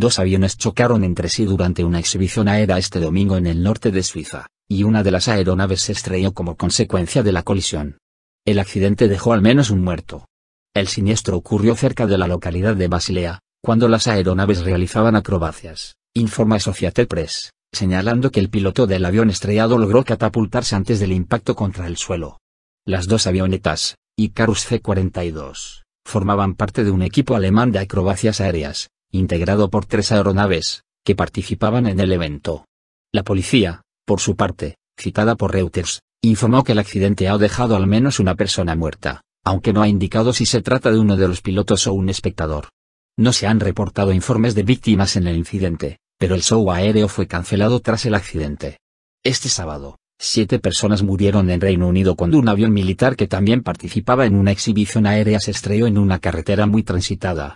Dos aviones chocaron entre sí durante una exhibición aérea este domingo en el norte de Suiza, y una de las aeronaves se estrelló como consecuencia de la colisión. El accidente dejó al menos un muerto. El siniestro ocurrió cerca de la localidad de Basilea, cuando las aeronaves realizaban acrobacias, informa Associated Press, señalando que el piloto del avión estrellado logró catapultarse antes del impacto contra el suelo. Las dos avionetas, Icarus C-42, formaban parte de un equipo alemán de acrobacias aéreas, integrado por tres aeronaves, que participaban en el evento. La policía, por su parte, citada por Reuters, informó que el accidente ha dejado al menos una persona muerta, aunque no ha indicado si se trata de uno de los pilotos o un espectador. No se han reportado informes de víctimas en el incidente, pero el show aéreo fue cancelado tras el accidente. Este sábado, siete personas murieron en Reino Unido cuando un avión militar que también participaba en una exhibición aérea se estrelló en una carretera muy transitada,